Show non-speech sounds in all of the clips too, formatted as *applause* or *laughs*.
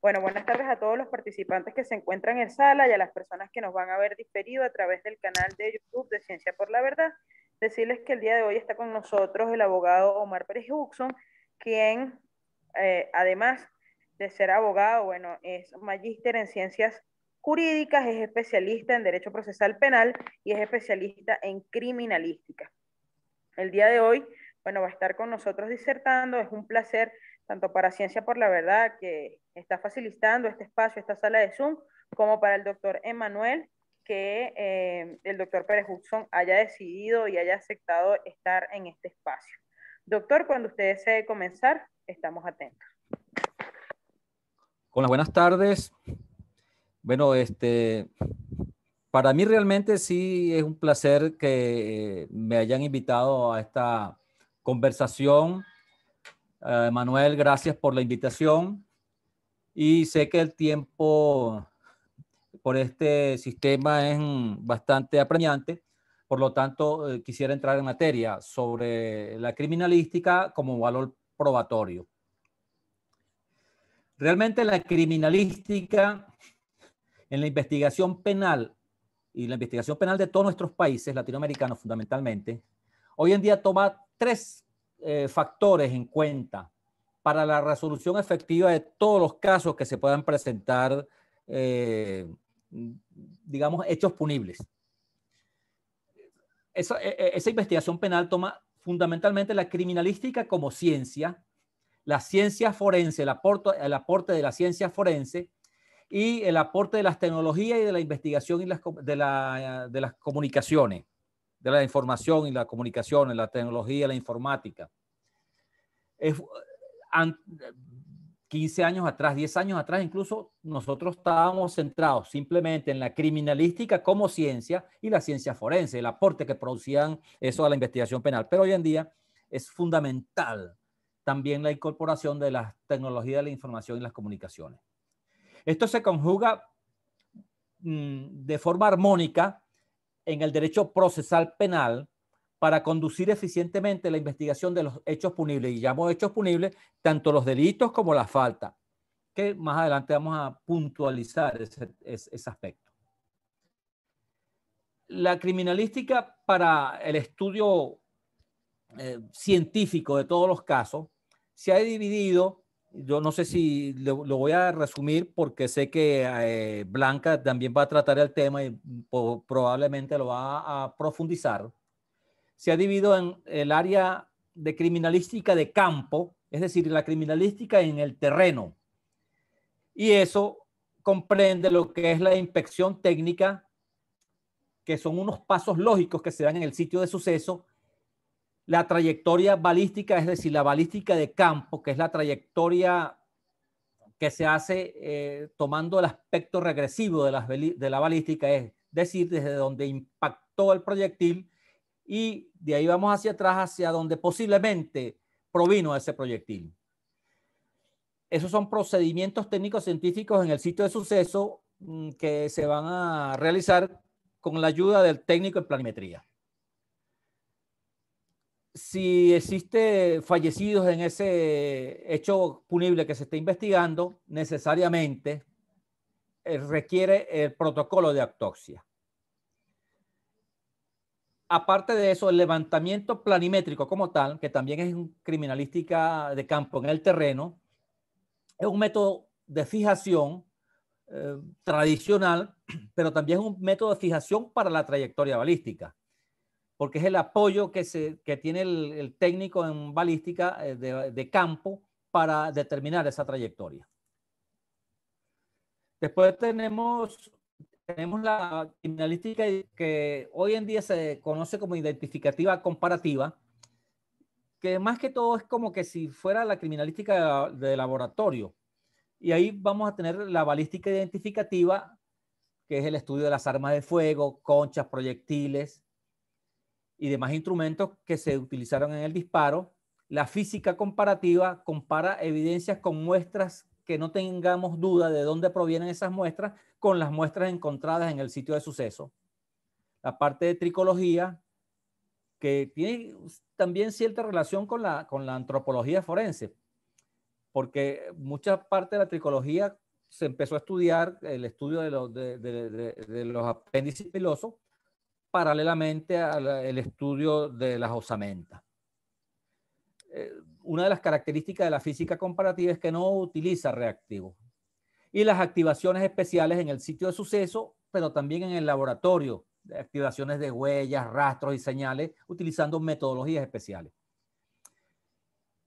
Bueno, buenas tardes a todos los participantes que se encuentran en sala y a las personas que nos van a ver diferido a través del canal de YouTube de Ciencia por la Verdad. Decirles que el día de hoy está con nosotros el abogado Omar Pérez Huxon, quien eh, además de ser abogado, bueno, es magíster en ciencias jurídicas, es especialista en derecho procesal penal y es especialista en criminalística. El día de hoy, bueno, va a estar con nosotros disertando. Es un placer tanto para Ciencia por la Verdad, que está facilitando este espacio, esta sala de Zoom, como para el doctor Emanuel, que eh, el doctor Pérez Hudson haya decidido y haya aceptado estar en este espacio. Doctor, cuando usted desee comenzar, estamos atentos. Hola, buenas tardes. Bueno, este, para mí realmente sí es un placer que eh, me hayan invitado a esta conversación eh, Manuel, gracias por la invitación. Y sé que el tiempo por este sistema es bastante apremiante, por lo tanto eh, quisiera entrar en materia sobre la criminalística como valor probatorio. Realmente la criminalística en la investigación penal y la investigación penal de todos nuestros países latinoamericanos fundamentalmente, hoy en día toma tres eh, factores en cuenta para la resolución efectiva de todos los casos que se puedan presentar, eh, digamos, hechos punibles. E, e, esa, investigación penal toma fundamentalmente la criminalística como ciencia, la ciencia forense, el aporte, el aporte de la ciencia forense y el aporte de las tecnologías y de la investigación y de las comunicaciones de la información y la comunicación, en la tecnología, la informática. Es, 15 años atrás, 10 años atrás, incluso nosotros estábamos centrados simplemente en la criminalística como ciencia y la ciencia forense, el aporte que producían eso a la investigación penal. Pero hoy en día es fundamental también la incorporación de las tecnologías de la información y las comunicaciones. Esto se conjuga mm, de forma armónica en el derecho procesal penal para conducir eficientemente la investigación de los hechos punibles. Y llamo hechos punibles tanto los delitos como la falta, que más adelante vamos a puntualizar ese, aspecto. La criminalística para el estudio eh, científico de todos los casos se ha dividido yo no sé si lo, voy a resumir porque sé que eh, Blanca también va a tratar el tema y probablemente lo va a profundizar. Se ha dividido en el área de criminalística de campo, es decir, la criminalística en el terreno. Y eso comprende lo que es la inspección técnica, que son unos pasos lógicos que se dan en el sitio de suceso la trayectoria balística, es decir, la balística de campo, que es la trayectoria que se hace eh, tomando el aspecto regresivo de la, de la balística, es decir, desde donde impactó el proyectil y de ahí vamos hacia atrás, hacia donde posiblemente provino ese proyectil. Esos son procedimientos técnicos científicos en el sitio de suceso mm, que se van a realizar con la ayuda del técnico en planimetría si existe fallecidos en ese hecho punible que se está investigando, necesariamente eh, requiere el protocolo de autopsia. Aparte de eso, el levantamiento planimétrico como tal, que también es criminalística de campo en el terreno, es un método de fijación eh, tradicional, *clears throat* pero también es un método de fijación para la trayectoria balística porque es el apoyo que, se, que tiene el, técnico en balística eh, de, de campo para determinar esa trayectoria. Después tenemos tenemos la criminalística que hoy en día se conoce como identificativa comparativa, que más que todo es como que si fuera la criminalística de laboratorio. Y ahí vamos a tener la balística identificativa, que es el estudio de las armas de fuego, conchas, proyectiles, y demás instrumentos que se utilizaron en el disparo. La física comparativa compara evidencias con muestras que no tengamos duda de dónde provienen esas muestras con las muestras encontradas en el sitio de suceso. La parte de tricología, que tiene también cierta relación con la, con la antropología forense, porque mucha parte de la tricología se empezó a estudiar, el estudio de, los, de, los apéndices pilosos, paralelamente al estudio de las osamentas. Eh, una de las características de la física comparativa es que no utiliza reactivos. Y las activaciones especiales en el sitio de suceso, pero también en el laboratorio, de activaciones de huellas, rastros y señales, utilizando metodologías especiales.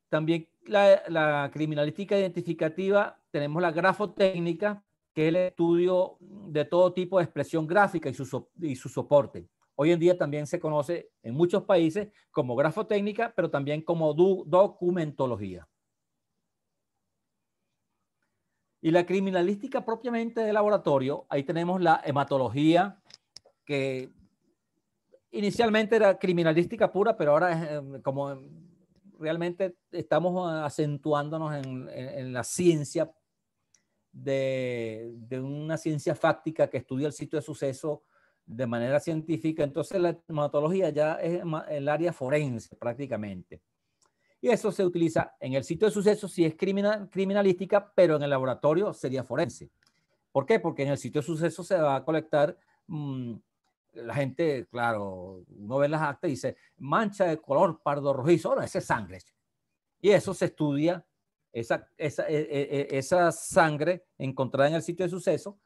También la, criminalística identificativa, tenemos la grafotécnica, que es el estudio de todo tipo de expresión gráfica y su soporte hoy en día también se conoce en muchos países como grafotécnica, pero también como documentología. Y la criminalística propiamente de laboratorio, ahí tenemos la hematología, que inicialmente era criminalística pura, pero ahora em, como em, realmente estamos acentuándonos en, la ciencia de, una ciencia fáctica que estudia el sitio de suceso de manera científica, entonces la hematología ya es el área forense prácticamente. Y eso se utiliza en el sitio de suceso si es criminal, criminalística, pero en el laboratorio sería forense. ¿Por qué? Porque en el sitio de suceso se va a colectar, mm, la gente, claro, uno ve las actas y dice, mancha de color pardo rojizo, no, esa es sangre. Y eso se estudia, esa, esa e, e, e, sangre encontrada en el sitio de suceso,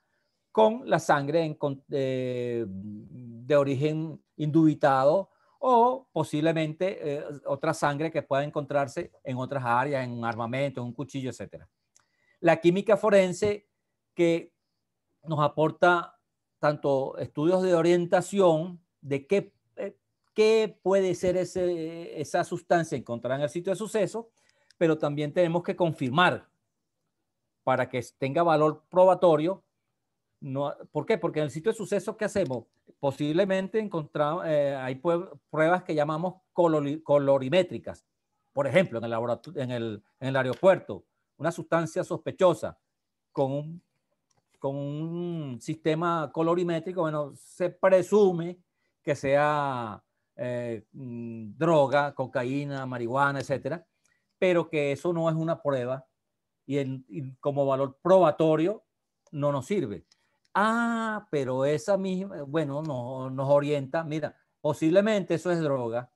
con la sangre eh, de origen indubitado o posiblemente eh, otra sangre que pueda encontrarse en otras áreas, en un armamento, en un cuchillo, etc. La química forense que nos aporta tanto estudios de orientación de qué, eh, qué puede ser esa sustancia encontrada en el sitio de suceso, pero también tenemos que confirmar para que tenga valor probatorio ¿Por qué? Porque en el sitio de suceso, que hacemos? Posiblemente encontramos, eh, hay pruebas que llamamos colorimétricas. Por ejemplo, en el, en, el, aeropuerto, una sustancia sospechosa con un, sistema colorimétrico, bueno, se presume que sea eh, mm, droga, cocaína, marihuana, etcétera, pero que eso no es una prueba y como valor probatorio no nos sirve. Ah, pero esa misma, bueno, no, nos orienta, mira, posiblemente eso es droga.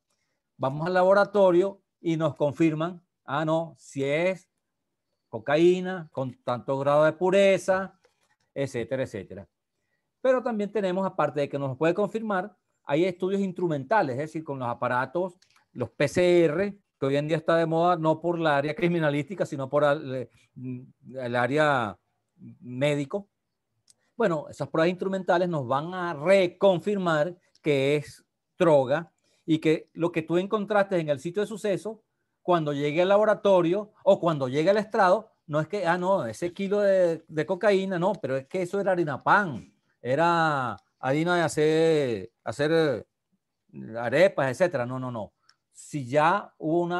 Vamos al laboratorio y nos confirman, ah, no, si es cocaína, con tanto grado de pureza, etcétera, etcétera. Pero también tenemos, aparte de que nos puede confirmar, hay estudios instrumentales, es decir, con los aparatos, los PCR, que hoy en día está de moda no por la área criminalística, sino por el, eh, mm, el área médico, bueno, esas pruebas instrumentales nos van a reconfirmar que es droga y que lo que tú encontraste en el sitio de suceso, cuando llegue al laboratorio o cuando llegue al estrado, no es que, ah, no, ese kilo de, cocaína, no, pero es que eso era harina pan, era harina de hacer, hacer eh, arepas, etcétera. No, no, no. Si ya hubo un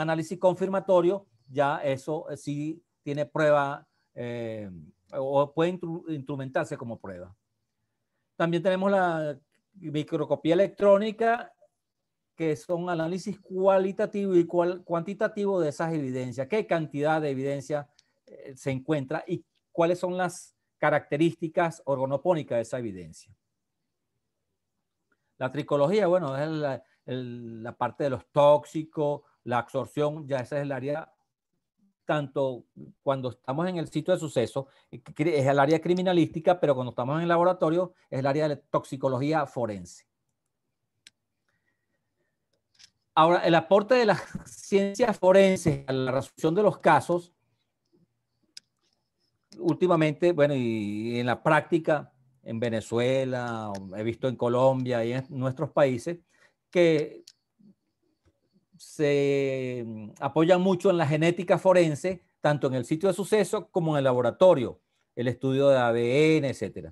análisis confirmatorio, ya eso eh, sí tiene prueba eh, o puede instrumentarse como prueba. También tenemos la microscopía electrónica, que son análisis cualitativo y cuantitativo de esas evidencias, qué cantidad de evidencia eh, se encuentra y cuáles son las características organopónicas de esa evidencia. La tricología, bueno, es la, la parte de los tóxicos, la absorción, ya esa es el área tanto cuando estamos en el sitio de suceso, eh, es el área criminalística, pero cuando estamos en el laboratorio es el área de toxicología forense. Ahora, el aporte de las *laughs* ciencias forenses a la resolución de los casos, últimamente, bueno, y en la práctica, en Venezuela, he visto en Colombia y en nuestros países, que se mm, apoya mucho en la genética forense, tanto en el sitio de suceso como en el laboratorio, el estudio de ADN, etc.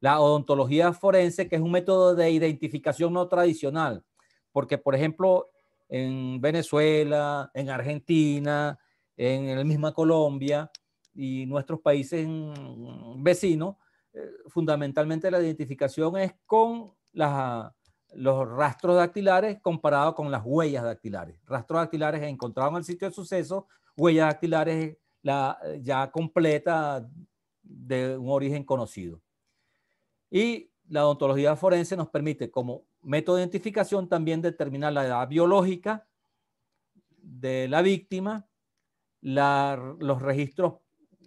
La odontología forense, que es un método de identificación no tradicional, porque, por ejemplo, en Venezuela, en Argentina, en la misma Colombia y nuestros países mm, vecinos, eh, fundamentalmente la identificación es con las los rastros dactilares comparados con las huellas dactilares. Rastros dactilares encontrados en el sitio de suceso, huellas dactilares ya completa de un origen conocido. Y la odontología forense nos permite como método de identificación también determinar la edad biológica de la víctima, los registros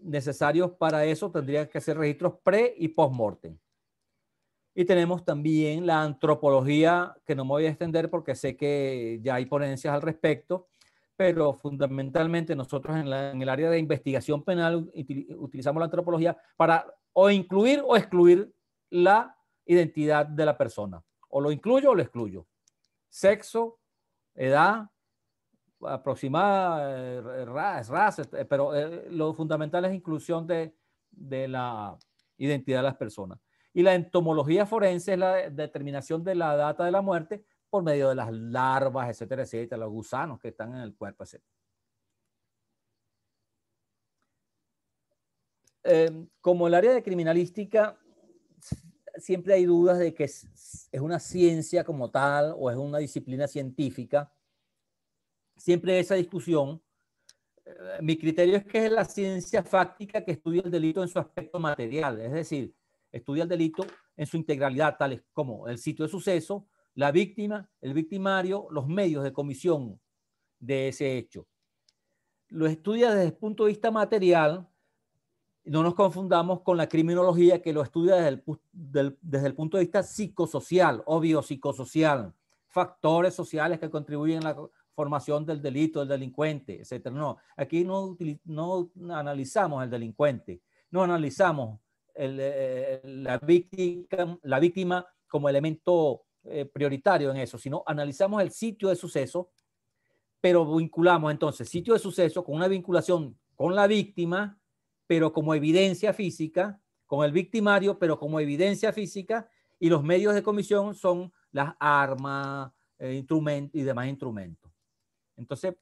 necesarios para eso tendrían que ser registros pre y post-mortem. Y tenemos también la antropología, que no me voy a extender porque sé que ya hay ponencias al respecto, pero fundamentalmente nosotros en, el área de investigación penal utilizamos la antropología para o incluir o excluir la identidad de la persona. O lo incluyo o lo excluyo. Sexo, edad aproximada, eh, raza, eh, pero eh, lo fundamental es inclusión de la identidad de las personas. Y la entomología forense es la determinación de la data de la muerte por medio de las larvas, etcétera, etcétera, los gusanos que están en el cuerpo, etcétera. Em, como el área de criminalística, siempre hay dudas de que es, una ciencia como tal o es una disciplina científica. Siempre esa discusión. Eh, mi criterio es que es la ciencia fáctica que estudia el delito en su aspecto material, es decir, estudia el delito en su integralidad, tales como el sitio de suceso, la víctima, el victimario, los medios de comisión de ese hecho. Lo estudia desde el punto de vista material, no nos confundamos con la criminología que lo estudia desde el, punto de vista psicosocial obvio psicosocial factores sociales que contribuyen a la formación del delito, del delincuente, etcétera, No, aquí no, no analizamos el delincuente, no analizamos eh, la, víctima, como elemento eh, prioritario en eso, sino analizamos el sitio de suceso, pero vinculamos entonces sitio de suceso con una vinculación con la víctima, pero como evidencia física, con el victimario, pero como evidencia física, y los medios de comisión son las armas eh, instrumentos y demás instrumentos. Entonces,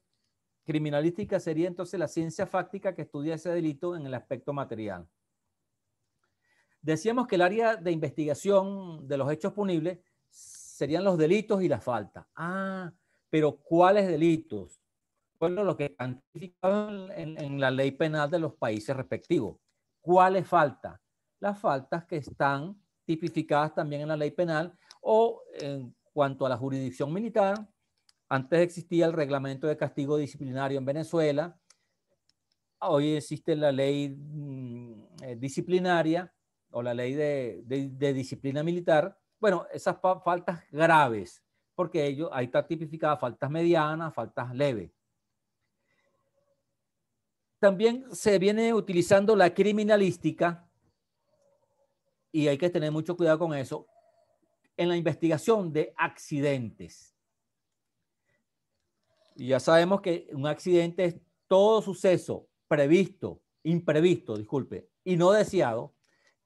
criminalística sería entonces la ciencia fáctica que estudia ese delito en el aspecto material. Decíamos que el área de investigación de los hechos punibles serían los delitos y las faltas. Ah, pero ¿cuáles delitos? Bueno, lo que están en, en la ley penal de los países respectivos. ¿Cuáles faltas? Las faltas que están tipificadas también en la ley penal o en cuanto a la jurisdicción militar. Antes existía el reglamento de castigo disciplinario en Venezuela. Hoy existe la ley mm, eh, disciplinaria o la ley de, disciplina militar, bueno, esas faltas graves, porque ello, ahí está tipificada faltas medianas, faltas leves. También se viene utilizando la criminalística, y hay que tener mucho cuidado con eso, en la investigación de accidentes. Y ya sabemos que un accidente es todo suceso previsto, imprevisto, disculpe, y no deseado,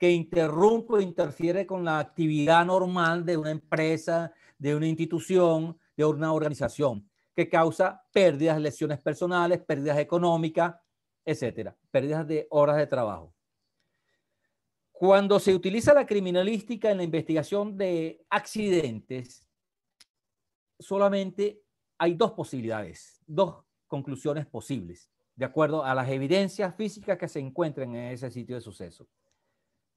que interrumpe o interfiere con la actividad normal de una empresa, de una institución, de una organización, que causa pérdidas, lesiones personales, pérdidas económicas, etcétera, pérdidas de horas de trabajo. Cuando se utiliza la criminalística en la investigación de accidentes, solamente hay dos posibilidades, dos conclusiones posibles, de acuerdo a las evidencias físicas que se encuentran en ese sitio de suceso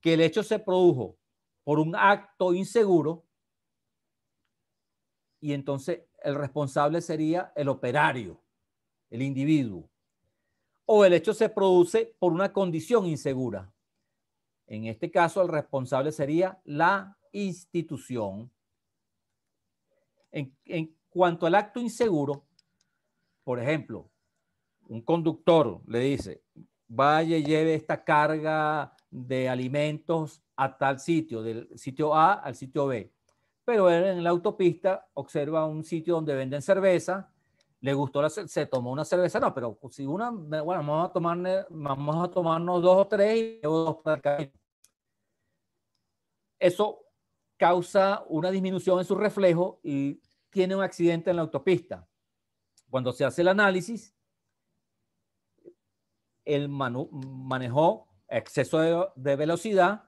que el hecho se produjo por un acto inseguro y entonces el responsable sería el operario, el individuo. O el hecho se produce por una condición insegura. En este caso, el responsable sería la institución. En, cuanto al acto inseguro, por ejemplo, un conductor le dice, vaya, lleve esta carga de alimentos a tal sitio, del sitio A al sitio B. Pero él en la autopista observa un sitio donde venden cerveza, le gustó se tomó una cerveza, no, pero si una, bueno, vamos a, tomar, vamos a tomarnos dos o tres y dos para el camino. Eso causa una disminución en su reflejo y tiene un accidente en la autopista. Cuando se hace el análisis, él manejó exceso de, velocidad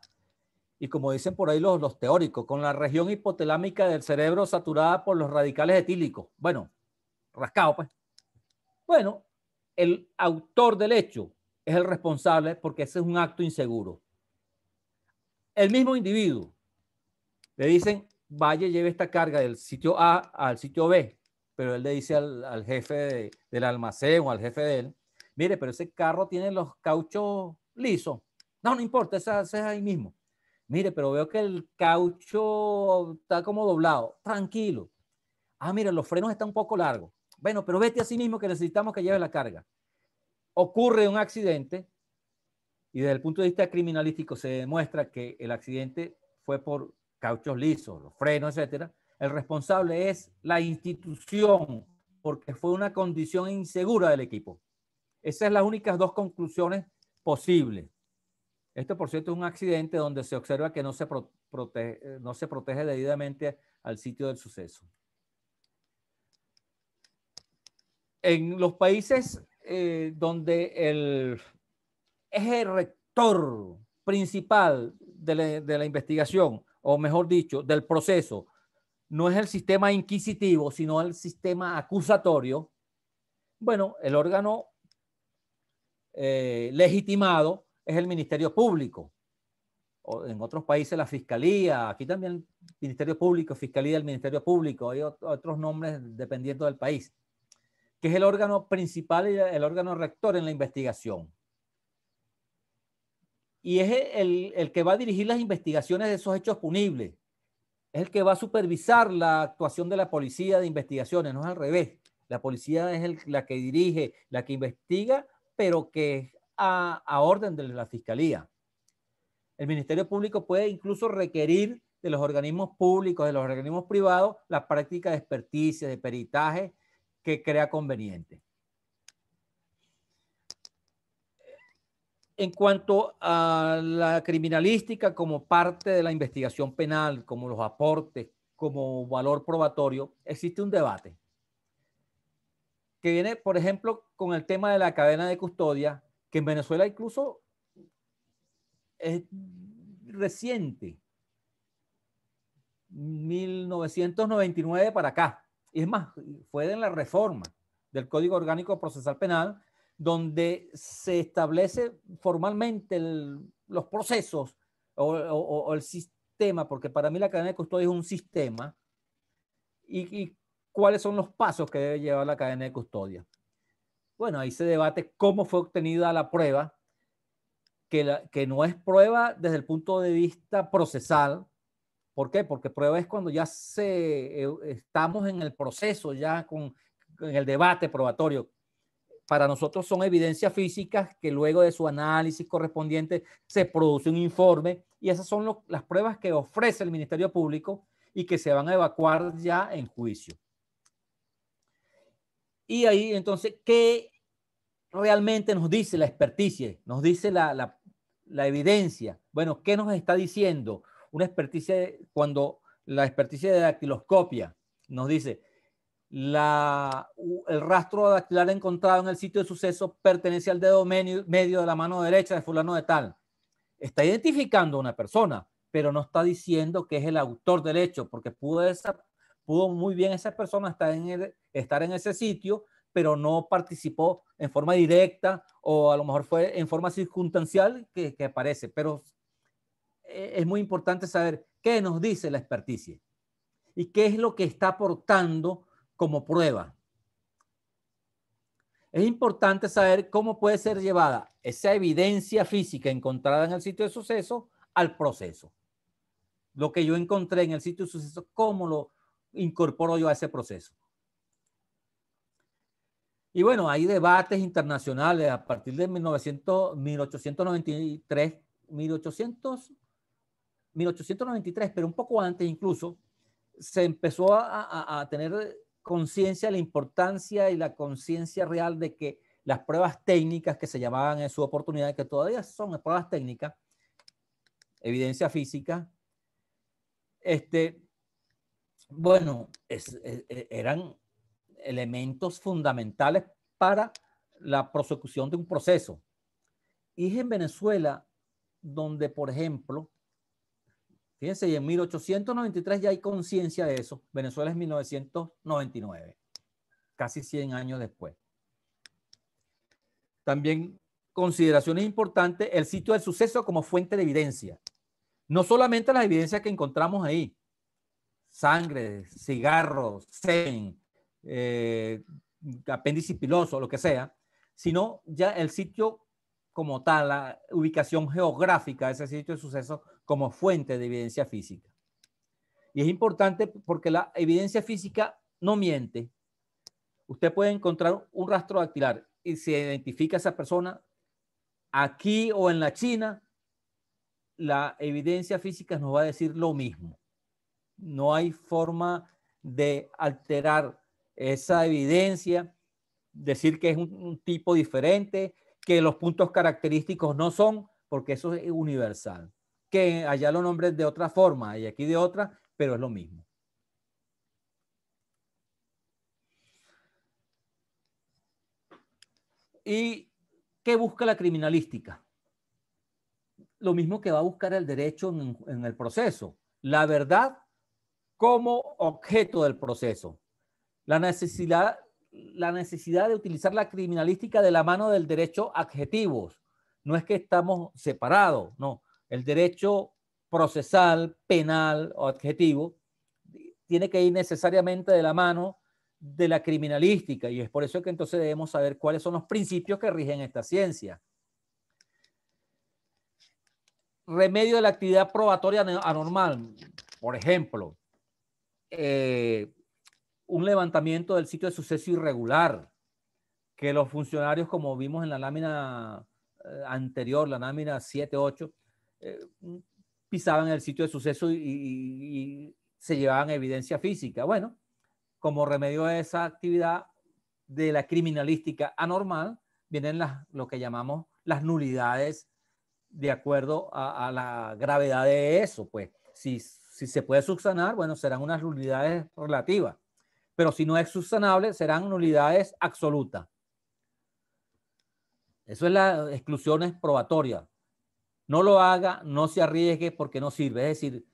y como dicen por ahí los, teóricos, con la región hipotelámica del cerebro saturada por los radicales etílicos. Bueno, rascado pues. Bueno, el autor del hecho es el responsable porque ese es un acto inseguro. El mismo individuo le dicen, vaya, lleve esta carga del sitio A al sitio B, pero él le dice al, jefe del almacén o al jefe de él, mire, pero ese carro tiene los cauchos liso. No, no importa, esa, es ahí mismo. Mire, pero veo que el caucho está como doblado. Tranquilo. Ah, mira, los frenos están un poco largos. Bueno, pero vete a sí mismo que necesitamos que lleve la carga. Ocurre un accidente y desde el punto de vista criminalístico se demuestra que el accidente fue por cauchos lisos, los frenos, etcétera. El responsable es la institución porque fue una condición insegura del equipo. Esas son las únicas dos conclusiones posible. esto por cierto, es un accidente donde se observa que no se, protege, eh, no se protege debidamente al sitio del suceso. En los países eh, donde el eje rector principal de de la investigación, o mejor dicho, del proceso, no es el sistema inquisitivo, sino el sistema acusatorio, bueno, el órgano eh, legitimado es el Ministerio Público. O en otros países la Fiscalía, aquí también Ministerio Público, Fiscalía del Ministerio Público, hay otros nombres dependiendo del país, que es el órgano principal y el órgano rector en la investigación. Y es el, que va a dirigir las investigaciones de esos hechos punibles. Es el que va a supervisar la actuación de la policía de investigaciones, no es al revés. La policía es la que dirige, la que investiga pero que a, a orden de la Fiscalía. El Ministerio Público puede incluso requerir de los organismos públicos, de los organismos privados, la práctica de experticia, de peritaje que crea conveniente. En cuanto a la criminalística como parte de la investigación penal, como los aportes, como valor probatorio, existe un debate que viene, por ejemplo, con el tema de la cadena de custodia, que en Venezuela incluso es reciente, 1999 para acá. Y es más, fue en la reforma del Código Orgánico Procesal Penal, donde se establece formalmente los procesos o, el sistema, porque para mí la cadena de custodia es un sistema, y, y cuáles son los pasos que debe llevar la cadena de custodia. Bueno, ahí se debate cómo fue obtenida la prueba, que, no es prueba desde el punto de vista procesal. ¿Por qué? Porque prueba es cuando ya eh, estamos en el proceso, ya con, en el debate probatorio, para nosotros son evidencias físicas que luego de su análisis correspondiente se produce un informe y esas son las pruebas que ofrece el Ministerio Público y que se van a evacuar ya en juicio. Y ahí entonces, ¿qué realmente nos dice la experticia? Nos dice la, evidencia. Bueno, ¿qué nos está diciendo? Una experticia, cuando la experticia de dactiloscopia nos dice, la, el rastro dactilar encontrado en el sitio de suceso pertenece al dedo medio, de la mano derecha de fulano de tal. Está identificando a una persona, pero no está diciendo que es el autor del hecho, porque pudo, esa, pudo muy bien esa persona estar en el, estar en ese sitio, pero no participó en forma directa o a lo mejor fue en forma circunstancial que, aparece. Pero eh, es muy importante saber qué nos dice la experticia y qué es lo que está aportando como prueba. Es importante saber cómo puede ser llevada esa evidencia física encontrada en el sitio de suceso al proceso. Lo que yo encontré en el sitio de suceso, cómo lo incorporo yo a ese proceso. Y bueno, hay debates internacionales a partir de 1900, 1893, 1800, 1893, pero un poco antes incluso, se empezó a, tener conciencia de la importancia y la conciencia real de que las pruebas técnicas que se llamaban en su oportunidad, que todavía son pruebas técnicas, evidencia física, este, bueno, e, e, eran elementos fundamentales para la prosecución de un proceso. Y en Venezuela donde, por ejemplo, fíjense, en 1893 ya hay conciencia de eso. Venezuela es 1999, casi 100 años después. También consideraciones importante, el sitio del suceso como fuente de evidencia. No solamente las evidencias que encontramos ahí, sangre, cigarros, semen, eh, apéndice piloso, lo que sea, sino ya el sitio como tal, la ubicación geográfica de ese sitio de suceso como fuente de evidencia física. Y es importante porque la evidencia física no miente. Usted puede encontrar un rastro dactilar y se identifica a esa persona aquí o en la China, la evidencia física nos va a decir lo mismo. No hay forma de alterar esa evidencia, decir que es un, tipo diferente, que los puntos característicos no son, porque eso es universal. Que allá lo nombres de otra forma y aquí de otra, pero es lo mismo. ¿Y qué busca la criminalística? Lo mismo que va a buscar el derecho en, el proceso. La verdad como objeto del proceso la necesidad, la necesidad de utilizar la criminalística de la mano del derecho adjetivos. No es que estamos separados, no. El derecho procesal, penal o adjetivo tiene que ir necesariamente de la mano de la criminalística y es por eso que entonces debemos saber cuáles son los principios que rigen esta ciencia. Remedio de la actividad probatoria anormal, por ejemplo, eh, un levantamiento del sitio de suceso irregular, que los funcionarios, como vimos en la lámina eh, anterior, la lámina 7-8, eh, pisaban el sitio de suceso y, se llevaban evidencia física. Bueno, como remedio a esa actividad de la criminalística anormal, vienen las, lo que llamamos las nulidades de acuerdo a, la gravedad de eso. Pues si, si se puede subsanar, bueno, serán unas nulidades relativas pero si no es subsanable, serán nulidades absolutas. Eso es la exclusión probatoria. No lo haga, no se arriesgue porque no sirve. Es decir,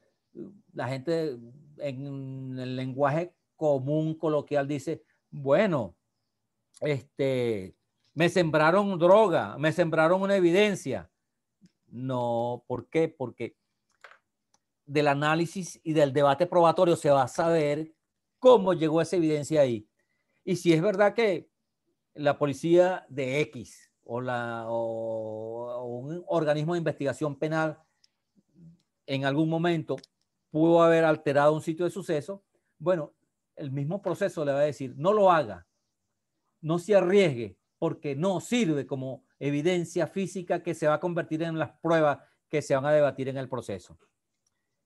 la gente en el lenguaje común, coloquial, dice, bueno, este, me sembraron droga, me sembraron una evidencia. No, ¿por qué? Porque del análisis y del debate probatorio se va a saber cómo llegó esa evidencia ahí. Y si es verdad que la policía de X o, un organismo de investigación penal en algún momento pudo haber alterado un sitio de suceso, bueno, el mismo proceso le va a decir, no lo haga, no se arriesgue, porque no sirve como evidencia física que se va a convertir en las pruebas que se van a debatir en el proceso.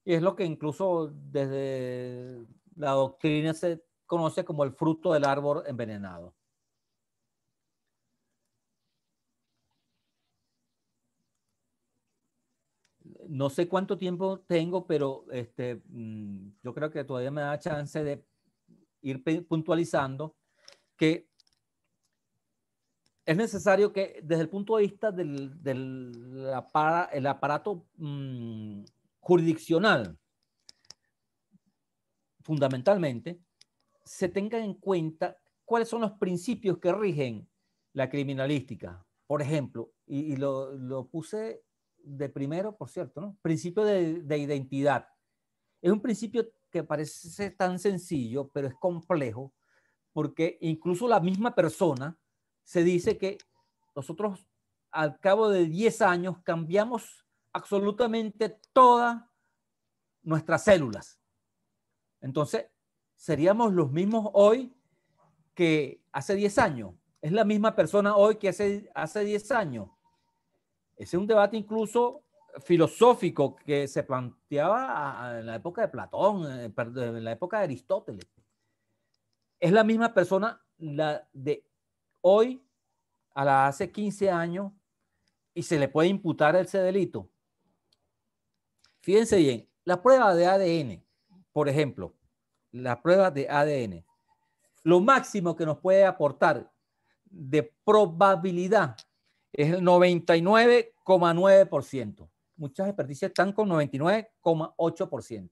Y es lo que incluso desde la doctrina se conoce como el fruto del árbol envenenado. No sé cuánto tiempo tengo, pero este, mm, yo creo que todavía me da chance de ir puntualizando que es necesario que desde el punto de vista del, del el aparato mm, jurisdiccional, fundamentalmente, se tengan en cuenta cuáles son los principios que rigen la criminalística. Por ejemplo, y, lo, puse de primero, por cierto, ¿no? Principio de, de identidad. Es un principio que parece tan sencillo, pero es complejo, porque incluso la misma persona se dice que nosotros al cabo de 10 años cambiamos absolutamente todas nuestras células. Entonces, seríamos los mismos hoy que hace 10 años. Es la misma persona hoy que hace, hace 10 años. Ese es un debate incluso filosófico que se planteaba en la época de Platón, en la época de Aristóteles. Es la misma persona de hoy a la hace 15 años y se le puede imputar ese delito. Fíjense bien, la prueba de ADN, por ejemplo, la prueba de ADN. Lo máximo que nos puede aportar de probabilidad es 99,9%. Muchas experticias están con 99,8%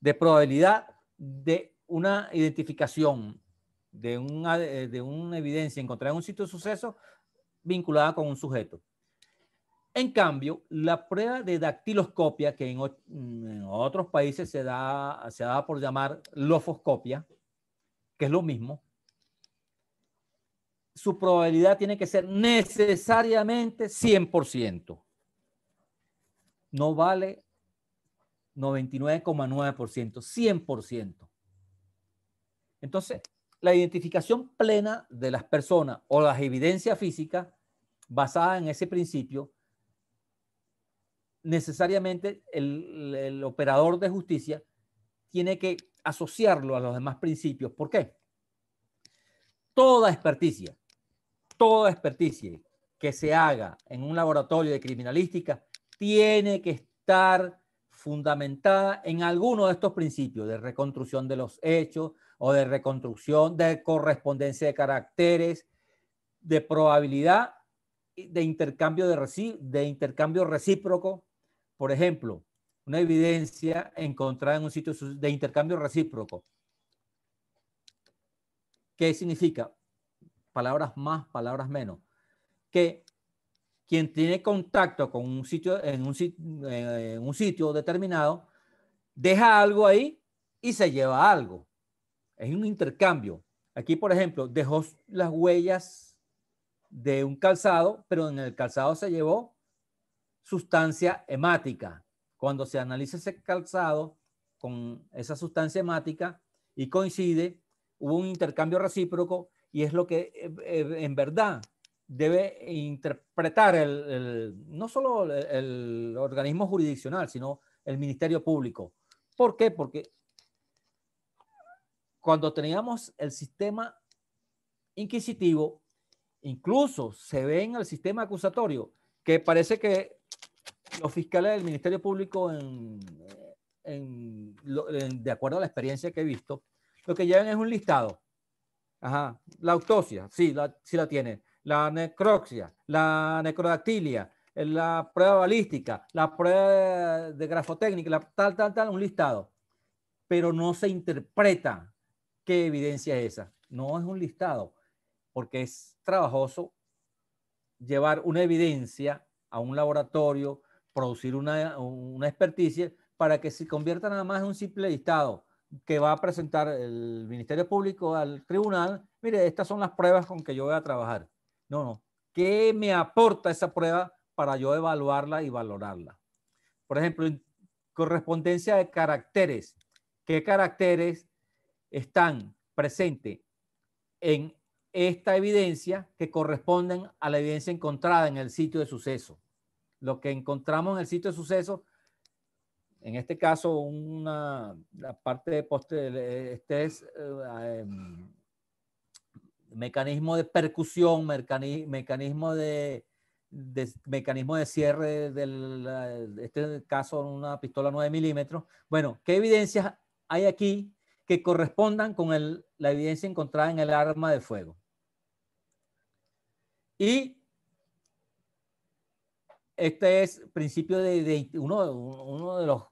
de probabilidad de una identificación, de una, de una evidencia encontrada en un sitio de suceso vinculada con un sujeto. En cambio, la prueba de dactiloscopia, que en, mm, otros países se da, se da por llamar lofoscopia, que es lo mismo, su probabilidad tiene que ser necesariamente 100%. No vale 99,9%, 100%. Entonces, la identificación plena de las personas o las evidencias físicas basadas en ese principio necesariamente el, operador de justicia tiene que asociarlo a los demás principios. ¿Por qué? Toda experticia, toda experticia que se haga en un laboratorio de criminalística tiene que estar fundamentada en alguno de estos principios de reconstrucción de los hechos o de reconstrucción de correspondencia de caracteres, de probabilidad de intercambio, de, de intercambio recíproco, por ejemplo, una evidencia encontrada en un sitio de intercambio recíproco. ¿Qué significa? Palabras más, palabras menos. Que quien tiene contacto con un sitio, en un, en un sitio determinado, deja algo ahí y se lleva algo. Es un intercambio. Aquí, por ejemplo, dejó las huellas de un calzado, pero en el calzado se llevó sustancia hemática. Cuando se analiza ese calzado con esa sustancia hemática y coincide, hubo un intercambio recíproco y es lo que eh, eh, en verdad debe interpretar el, no solo el, el organismo jurisdiccional, sino el Ministerio Público. ¿Por qué? Porque cuando teníamos el sistema inquisitivo, incluso se ve en el sistema acusatorio que parece que los fiscales del Ministerio Público, eh, en, de acuerdo a la experiencia que he visto, lo que llevan es un listado. La autopsia, sí la, sí la tiene. La necropsia, la necrodactilia, eh, la prueba balística, la prueba de grafotécnica, la, tal, tal, tal, un listado. Pero no se interpreta qué evidencia es esa. No es un listado, porque es trabajoso llevar una evidencia a un laboratorio, producir una, experticia para que se convierta nada más en un simple listado que va a presentar el Ministerio Público al tribunal. Mire, estas son las pruebas con que yo voy a trabajar. No, no. ¿Qué me aporta esa prueba para yo evaluarla y valorarla? Por ejemplo, correspondencia de caracteres. ¿Qué caracteres están presentes en esta evidencia que corresponden a la evidencia encontrada en el sitio de suceso? lo que encontramos en el sitio de suceso, en este caso, una, la parte de poste, este es eh, em, mecanismo de percusión, mecanismo de, mecanismo de cierre del, eh, este caso, una pistola 9 milímetros. Bueno, ¿qué evidencias hay aquí que correspondan con la evidencia encontrada en el arma de fuego? Y este es principio de, uno, de los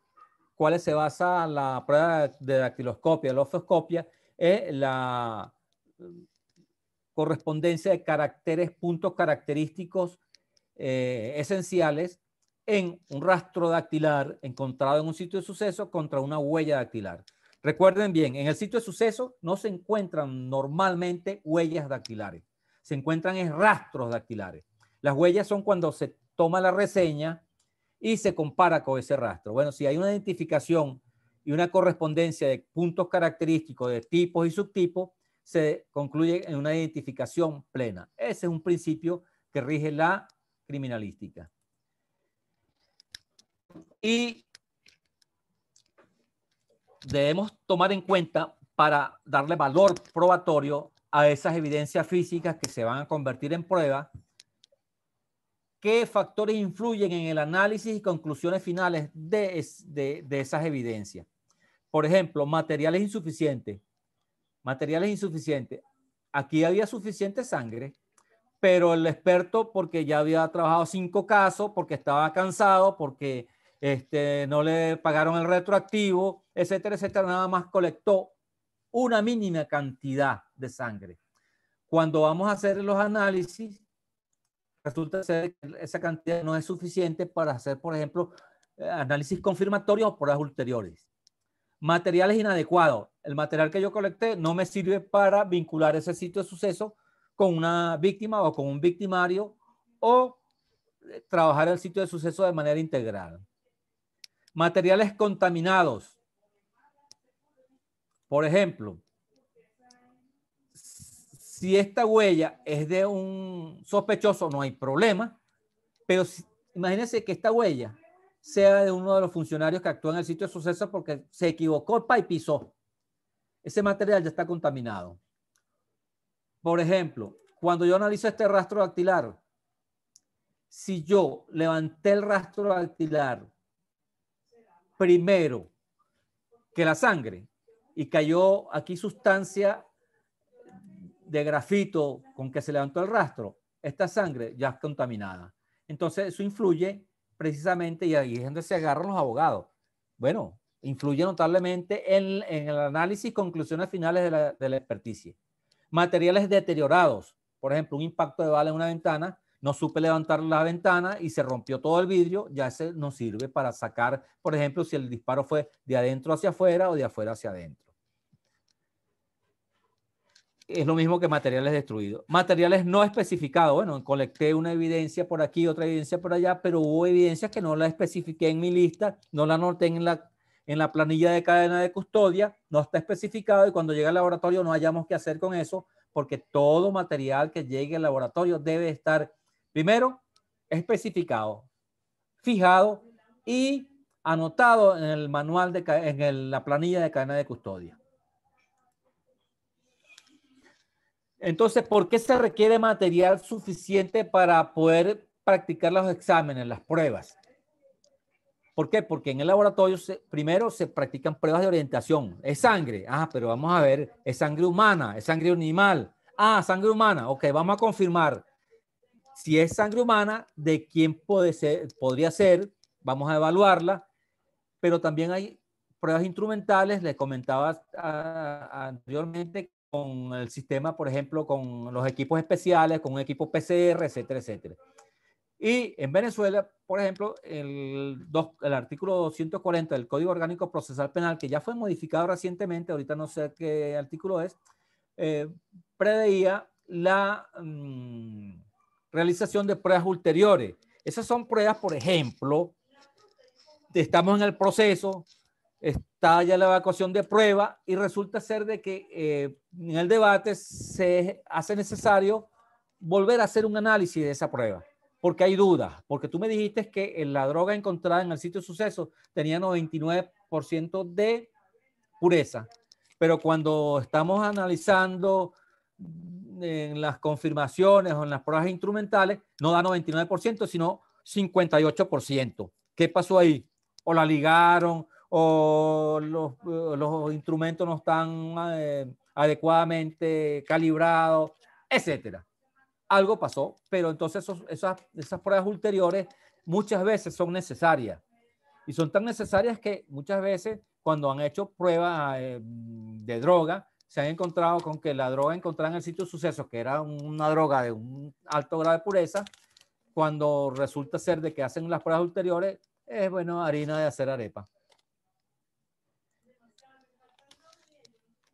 cuales se basa la prueba de dactiloscopia, la ofoscopia, es la correspondencia de caracteres, puntos característicos eh, esenciales en un rastro dactilar encontrado en un sitio de suceso contra una huella dactilar. Recuerden bien, en el sitio de suceso no se encuentran normalmente huellas dactilares, se encuentran en rastros dactilares. Las huellas son cuando se toma la reseña y se compara con ese rastro. Bueno, si hay una identificación y una correspondencia de puntos característicos de tipos y subtipos, se concluye en una identificación plena. Ese es un principio que rige la criminalística. Y debemos tomar en cuenta para darle valor probatorio a esas evidencias físicas que se van a convertir en pruebas ¿Qué factores influyen en el análisis y conclusiones finales de, esas evidencias? Por ejemplo, materiales insuficientes. Materiales insuficientes. Aquí había suficiente sangre, pero el experto, porque ya había trabajado cinco casos, porque estaba cansado, porque este, no le pagaron el retroactivo, etcétera, etcétera, nada más colectó una mínima cantidad de sangre. Cuando vamos a hacer los análisis, resulta ser que esa cantidad no es suficiente para hacer, por ejemplo, eh, análisis confirmatorios o pruebas ulteriores. Materiales inadecuados. El material que yo colecté no me sirve para vincular ese sitio de suceso con una víctima o con un victimario o eh, trabajar el sitio de suceso de manera integral. Materiales contaminados. Por ejemplo, si esta huella es de un sospechoso, no hay problema, pero imagínense que esta huella sea de uno de los funcionarios que actuó en el sitio de suceso porque se equivocó y pisó. Ese material ya está contaminado. Por ejemplo, cuando yo analizo este rastro dactilar, si yo levanté el rastro dactilar primero que la sangre y cayó aquí sustancia de grafito con que se levantó el rastro, esta sangre ya es contaminada. Entonces eso influye precisamente, y ahí es donde se agarran los abogados. Bueno, influye notablemente en, el análisis y conclusiones finales de la, de experticia. Materiales deteriorados, por ejemplo, un impacto de bala en una ventana, no supe levantar la ventana y se rompió todo el vidrio, ya ese no sirve para sacar, por ejemplo, si el disparo fue de adentro hacia afuera o de afuera hacia adentro es lo mismo que materiales destruidos. Materiales no especificados. Bueno, colecté una evidencia por aquí, otra evidencia por allá, pero hubo evidencias que no la especifiqué en mi lista, no la anoté en la, en la planilla de cadena de custodia, no está especificado y cuando llegue al laboratorio no hayamos que hacer con eso, porque todo material que llegue al laboratorio debe estar, primero, especificado, fijado y anotado en el manual de en la planilla de cadena de custodia. Entonces, ¿por qué se requiere material suficiente para poder practicar los exámenes, las pruebas? ¿Por qué? Porque en el laboratorio primero se practican pruebas de orientación. Es sangre. Ah, pero vamos a ver, es sangre humana, es sangre animal. Ah, sangre humana. Ok, vamos a confirmar. Si es sangre humana, ¿de quién puede ser, podría ser? Vamos a evaluarla. Pero también hay pruebas instrumentales. Les comentaba anteriormente con el sistema, por ejemplo, con los equipos especiales, con un equipo PCR, etcétera, etcétera. Y en Venezuela, por ejemplo, el, el artículo 240 del Código Orgánico Procesal Penal, que ya fue modificado recientemente, ahorita no sé qué artículo es, eh, preveía la mm, realización de pruebas ulteriores. Esas son pruebas, por ejemplo, estamos en el proceso, es, está ya la evacuación de prueba y resulta ser de que eh, en el debate se hace necesario volver a hacer un análisis de esa prueba, porque hay dudas, porque tú me dijiste que la droga encontrada en el sitio de suceso tenía 99% de pureza, pero cuando estamos analizando en las confirmaciones o en las pruebas instrumentales, no da 99%, sino 58%. ¿Qué pasó ahí? O la ligaron, o eh, los, instrumentos no están eh, adecuadamente calibrados, etcétera. Algo pasó, pero entonces esas, esas pruebas ulteriores muchas veces son necesarias. Y son tan necesarias que muchas veces cuando han hecho pruebas eh, de droga, se han encontrado con que la droga encontrada en el sitio de suceso, que era una droga de un alto grado de pureza, cuando resulta ser de que hacen las pruebas ulteriores, es bueno harina de hacer arepa.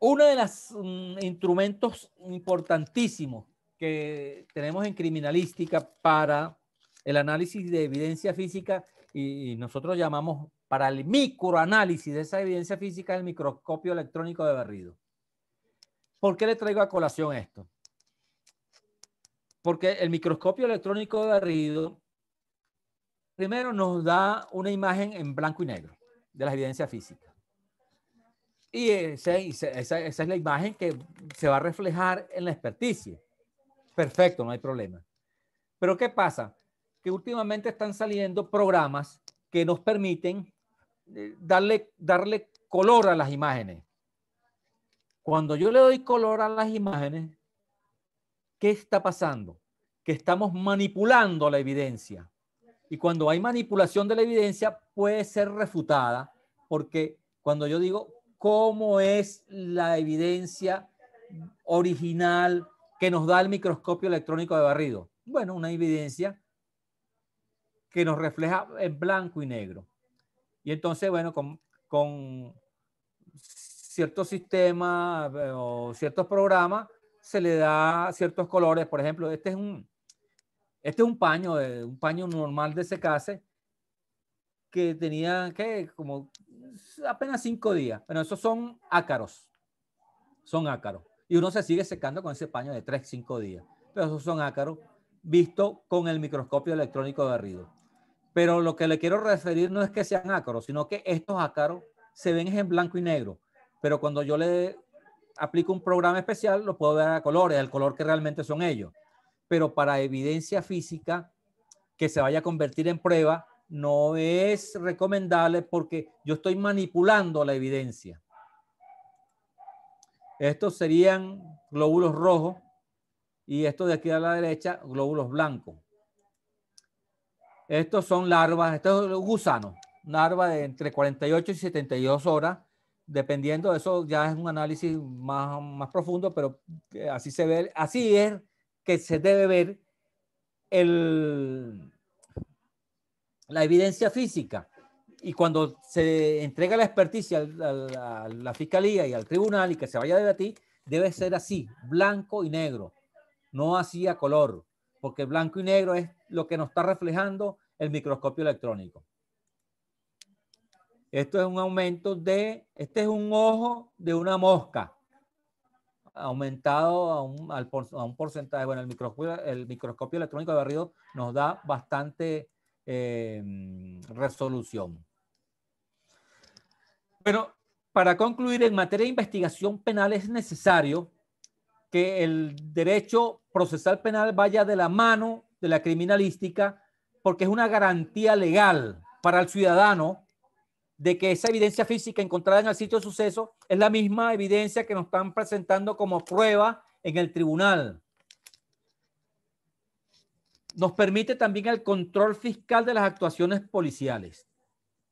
Uno de los mm, instrumentos importantísimos que tenemos en criminalística para el análisis de evidencia física y, nosotros llamamos para el microanálisis de esa evidencia física el microscopio electrónico de barrido. ¿Por qué le traigo a colación esto? Porque el microscopio electrónico de barrido primero nos da una imagen en blanco y negro de la evidencia física. Y esa, es la imagen que se va a reflejar en la experticia. Perfecto, no hay problema. Pero ¿qué pasa? Que últimamente están saliendo programas que nos permiten eh, darle, darle color a las imágenes. Cuando yo le doy color a las imágenes, ¿qué está pasando? Que estamos manipulando la evidencia. Y cuando hay manipulación de la evidencia, puede ser refutada, porque cuando yo digo cómo es la evidencia original que nos da el microscopio electrónico de barrido. Bueno, una evidencia que nos refleja en blanco y negro. Y entonces, bueno, con, ciertos sistemas eh, o ciertos programas se le da ciertos colores. Por ejemplo, este es un, este un paño, eh, un paño normal de secase que tenía que como apenas cinco días, pero esos son ácaros. Son ácaros. Y uno se sigue secando con ese paño de tres, cinco días. Pero esos son ácaros visto con el microscopio electrónico de barrido. Pero lo que le quiero referir no es que sean ácaros, sino que estos ácaros se ven en blanco y negro. Pero cuando yo le aplico un programa especial, lo puedo ver a colores, al color que realmente son ellos. Pero para evidencia física que se vaya a convertir en prueba, no es recomendable porque yo estoy manipulando la evidencia. Estos serían glóbulos rojos y estos de aquí a la derecha, glóbulos blancos. Estos son larvas, estos son gusanos, larvas de entre 48 y 72 horas, dependiendo de eso, ya es un análisis más, más profundo, pero así se ve, así es que se debe ver el, la evidencia física. Y cuando se entrega la experticia a la, fiscalía y al tribunal y que se vaya a debatir, debe ser así, blanco y negro, no así a color, porque blanco y negro es lo que nos está reflejando el microscopio electrónico. Esto es un aumento de, este es un ojo de una mosca, aumentado a un, porcentaje. Bueno, el microscopio, el microscopio electrónico de barrido nos da bastante Em, resolución. Bueno, para concluir, en materia de investigación penal es necesario que el derecho procesal penal vaya de la mano de la criminalística porque es una garantía legal para el ciudadano de que esa evidencia física encontrada en el sitio de suceso es la misma evidencia que nos están presentando como prueba en el tribunal nos permite también el control fiscal de las actuaciones policiales.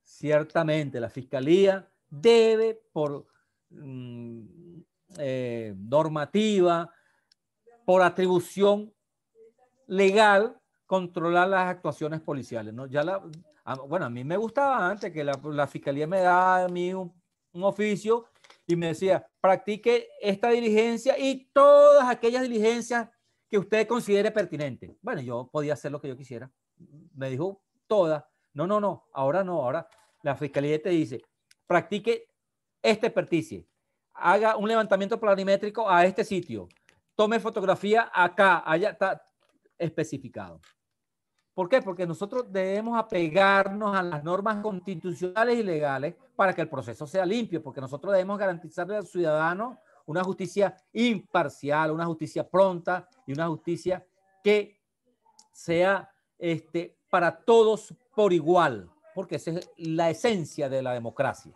Ciertamente, la fiscalía debe, por mm, eh, normativa, por atribución legal, controlar las actuaciones policiales. ¿no? Ya la, bueno, a mí me gustaba antes que la, fiscalía me daba a mí un, un oficio y me decía, practique esta diligencia y todas aquellas diligencias que usted considere pertinente. Bueno, yo podía hacer lo que yo quisiera. Me dijo toda. No, no, no, ahora no, ahora la fiscalía te dice, practique este experticia, haga un levantamiento planimétrico a este sitio, tome fotografía acá, allá está especificado. ¿Por qué? Porque nosotros debemos apegarnos a las normas constitucionales y legales para que el proceso sea limpio, porque nosotros debemos garantizarle al ciudadano una justicia imparcial, una justicia pronta y una justicia que sea este, para todos por igual, porque esa es la esencia de la democracia.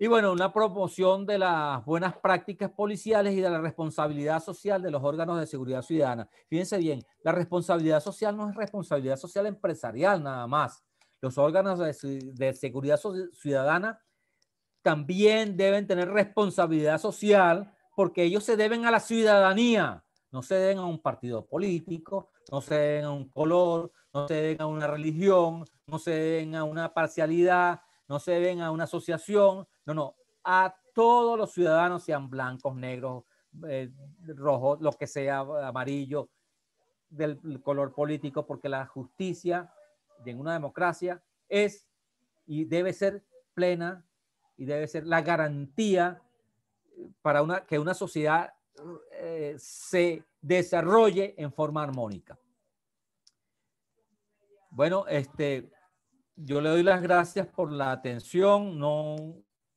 Y bueno, una promoción de las buenas prácticas policiales y de la responsabilidad social de los órganos de seguridad ciudadana. Fíjense bien, la responsabilidad social no es responsabilidad social empresarial nada más. Los órganos de seguridad ciudadana también deben tener responsabilidad social porque ellos se deben a la ciudadanía, no se deben a un partido político, no se deben a un color, no se deben a una religión, no se deben a una parcialidad, no se deben a una asociación, no, no, a todos los ciudadanos, sean blancos, negros, eh, rojos, lo que sea, amarillo, del color político, porque la justicia en una democracia es y debe ser plena, y debe ser la garantía eh, para una, que una sociedad eh, se desarrolle en forma armónica. Bueno, este, yo le doy las gracias por la atención. No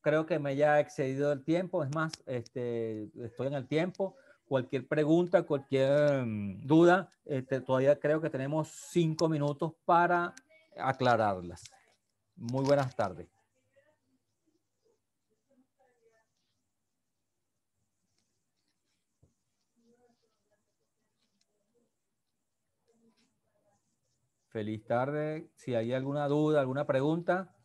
creo que me haya excedido el tiempo. Es más, este, estoy en el tiempo. Cualquier pregunta, cualquier mm, duda, este, todavía creo que tenemos cinco minutos para aclararlas. Muy buenas tardes. Feliz tarde. Si hay alguna duda, alguna pregunta,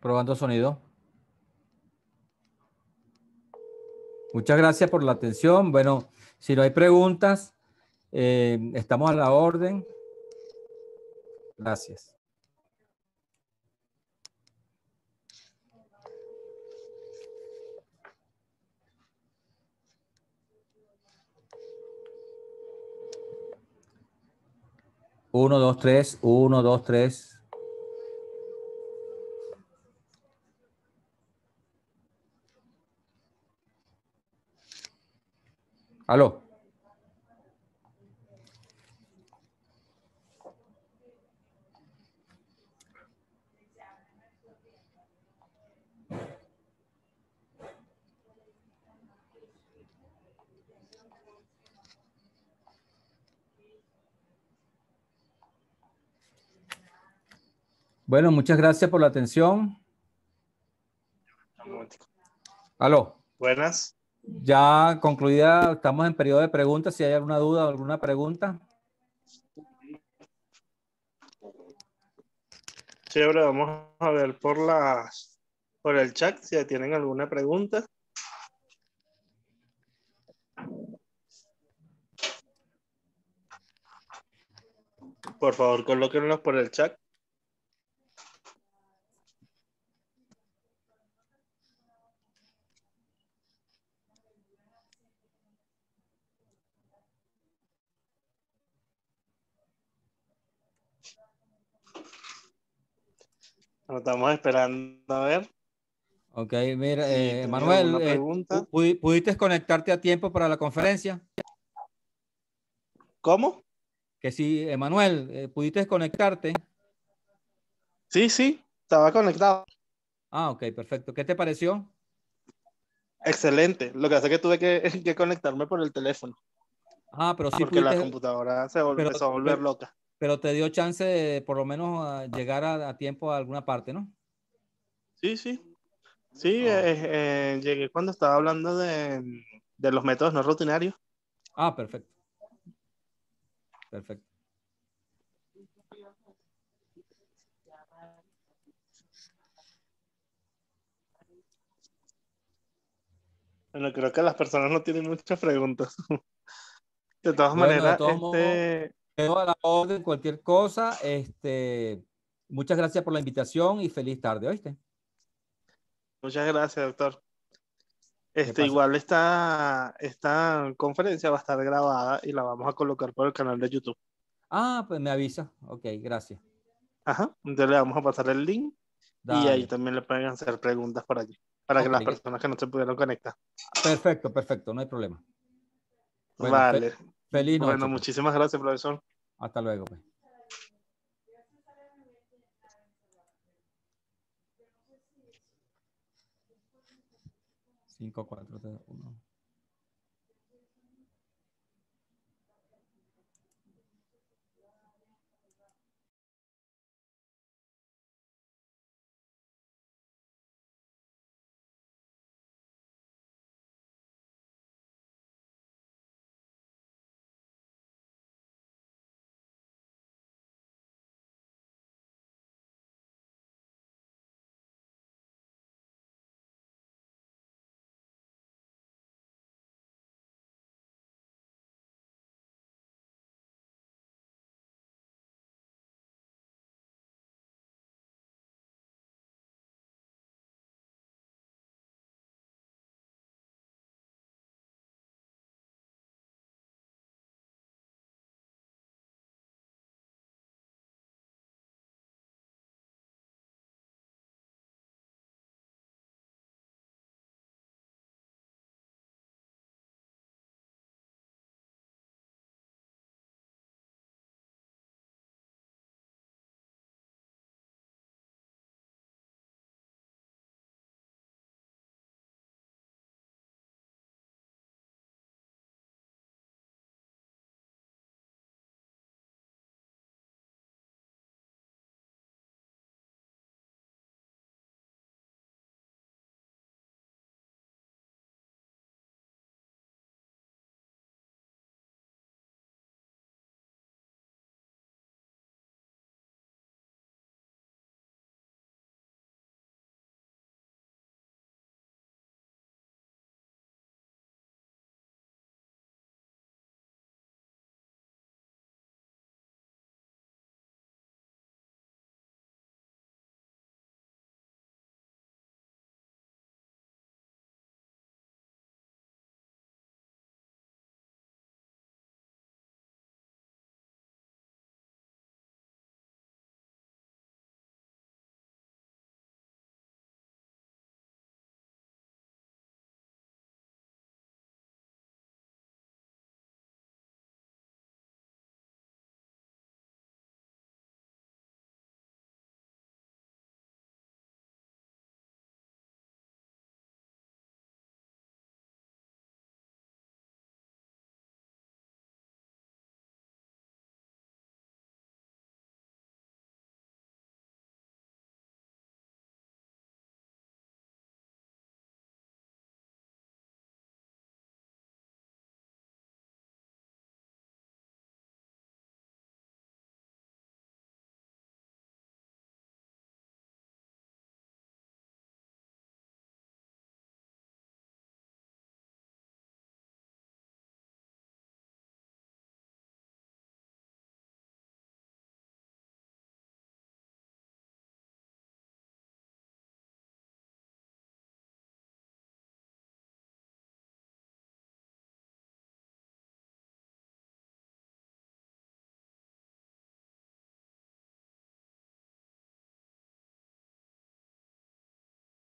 Probando sonido. Muchas gracias por la atención. Bueno, si no hay preguntas, eh, estamos a la orden. Gracias. Uno, dos, tres, uno, dos, tres. Bueno, muchas gracias por la atención. Aló. Buenas. Ya concluida, estamos en periodo de preguntas. Si hay alguna duda o alguna pregunta. Sí, ahora vamos a ver por las por el chat si tienen alguna pregunta. Por favor, colóquenlos por el chat. estamos esperando a ver. Ok, mira, Emanuel, eh, Manuel, eh, ¿pudiste conectarte a tiempo para la conferencia? ¿Cómo? Que sí, Emanuel, eh, ¿pudiste conectarte? Sí, sí, estaba conectado. Ah, ok, perfecto. ¿Qué te pareció? Excelente. Lo que hace que tuve *laughs* que, conectarme por el teléfono. Ah, pero sí. Porque la computadora se volvió, loca pero te dio chance por lo menos llegar a, tiempo a alguna parte, ¿no? Sí, sí. Sí, ah, eh, eh, llegué cuando estaba hablando de, los métodos no rutinarios. Ah, perfecto. Perfecto. Bueno, creo que las personas no tienen muchas preguntas. *laughs* De todas maneras, este, a la cualquier cosa. Este, muchas gracias por la invitación y feliz tarde, ¿oíste? Muchas gracias, doctor. Este, igual esta, esta conferencia va a estar grabada y la vamos a colocar por el canal de YouTube. Ah, pues me avisa. Ok, gracias. Ajá, entonces le vamos a pasar el link y ahí también le pueden hacer preguntas por allí, para que las personas que no se pudieron conectar. Perfecto, perfecto, no hay problema. vale. feliz Bueno, pues. muchísimas gracias, profesor. Hasta luego. Pues. Cinco, cuatro, tres, uno.